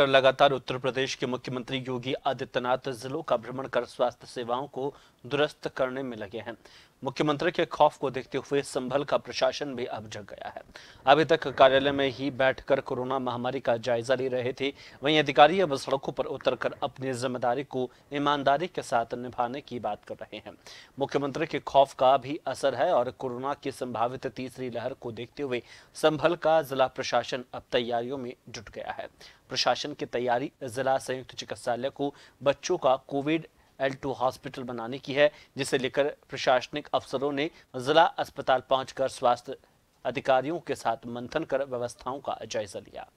लगातार उत्तर प्रदेश के मुख्यमंत्री योगी आदित्यनाथ जिलों का भ्रमण कर स्वास्थ्य सेवाओं को दुरुस्त करने में लगे हैं मुख्यमंत्री के खौफ को देखते हुए संभल का प्रशासन भी अब जग गया है अभी तक कार्यालय में ही बैठकर कोरोना महामारी का जायजा ले रहे थे वहीं अधिकारी अब सड़कों पर उतरकर अपनी जिम्मेदारी को ईमानदारी के साथ निभाने की बात कर रहे हैं मुख्यमंत्री के खौफ का भी असर है और कोरोना की संभावित तीसरी लहर को देखते हुए संभल का जिला प्रशासन अब तैयारियों में जुट गया है प्रशासन की तैयारी जिला संयुक्त चिकित्सालय को बच्चों का कोविड एल टू हॉस्पिटल बनाने की है जिसे लेकर प्रशासनिक अफसरों ने जिला अस्पताल पहुंचकर स्वास्थ्य अधिकारियों के साथ मंथन कर व्यवस्थाओं का जायजा लिया